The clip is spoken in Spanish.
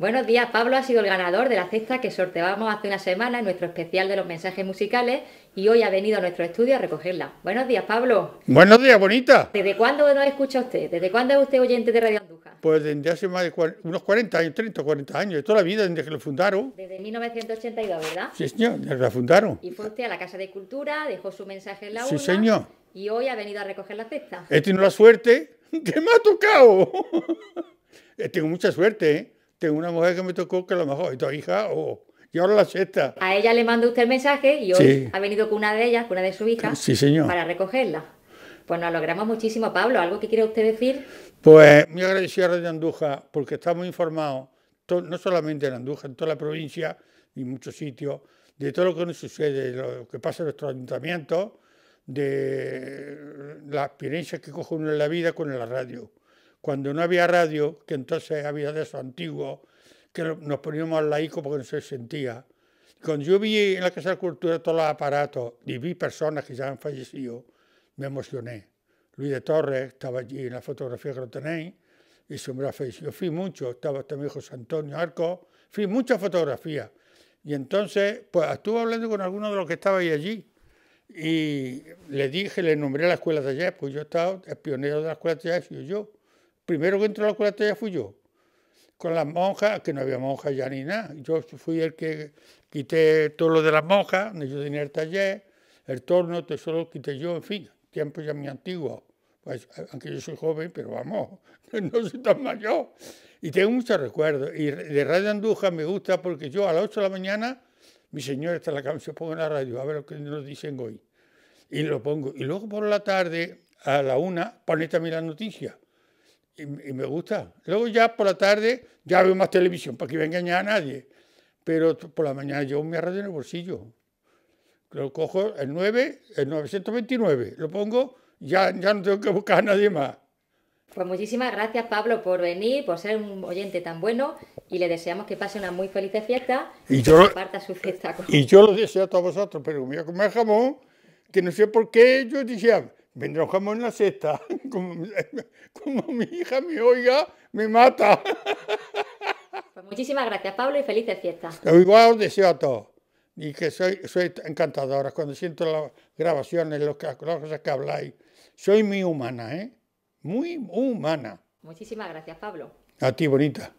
Buenos días, Pablo ha sido el ganador de la cesta que sorteábamos hace una semana en nuestro especial de los mensajes musicales y hoy ha venido a nuestro estudio a recogerla. Buenos días, Pablo. Buenos días, bonita. ¿Desde cuándo nos escucha usted? ¿Desde cuándo es usted oyente de Radio Anduja? Pues desde hace más de unos 40 años, 30 o 40 años, de toda la vida, desde que lo fundaron. Desde 1982, ¿verdad? Sí, señor, desde que la fundaron. Y fue usted a la Casa de Cultura, dejó su mensaje en la urna. Sí, señor. Y hoy ha venido a recoger la cesta. He tenido la suerte que me ha tocado. Eh, tengo mucha suerte, ¿eh? tengo una mujer que me tocó que a lo mejor, tu hija, oh, y ahora la acepta. A ella le manda usted el mensaje y hoy ha venido con una de ellas, con una de su hijas, para recogerla. Pues nos logramos muchísimo, Pablo. ¿Algo que quiere usted decir? Pues muy agradecido a Radio Anduja porque estamos informados, no solamente en Anduja, en toda la provincia y muchos sitios, de todo lo que nos sucede, de lo que pasa en nuestro ayuntamiento, de las experiencias que coge uno en la vida con la radio cuando no había radio, que entonces había de eso antiguo, que nos poníamos al laico porque no se sentía. Cuando yo vi en la Casa de Cultura todos los aparatos y vi personas que ya han fallecido, me emocioné. Luis de Torres estaba allí en la fotografía que lo tenéis, y se me fallecido. Fui mucho, estaba también José Antonio Arco, fui muchas fotografía. Y entonces, pues estuve hablando con alguno de los que estaba allí. Y le dije, le nombré la escuela de ayer, pues yo estaba el pionero de la escuela de Jeff yo primero que entró a la curatoria fui yo, con las monjas, que no había monjas ya ni nada. Yo fui el que quité todo lo de las monjas, yo tenía el taller, el torno, todo solo lo quité yo, en fin, tiempo ya muy antiguo, Pues, aunque yo soy joven, pero vamos, no soy tan mayor. Y tengo muchos recuerdos. Y de Radio Andújar me gusta porque yo a las 8 de la mañana, mi señor está en la cama, se pongo en la radio a ver lo que nos dicen hoy. Y lo pongo. Y luego por la tarde, a la una, pone también la noticia y, me gusta. Luego ya por la tarde ya veo más televisión para que venga a engañar a nadie. Pero por la mañana yo me radio en el bolsillo. Lo cojo el 9, el 929, lo pongo, ya, ya no tengo que buscar a nadie más. Pues muchísimas gracias Pablo por venir, por ser un oyente tan bueno y le deseamos que pase una muy feliz fiesta y, comparta su fiesta. Con... Y yo lo deseo a todos vosotros, pero me voy a comer jamón, que no sé por qué yo decía, un jamón en la cesta. Como, mi hija me oiga, me mata. Pues muchísimas gracias, Pablo, y felices fiestas. igual os deseo a todos. Y que soy, soy encantadora. Cuando siento las grabaciones, las cosas que habláis, soy muy humana, ¿eh? Muy humana. Muchísimas gracias, Pablo. A ti, bonita.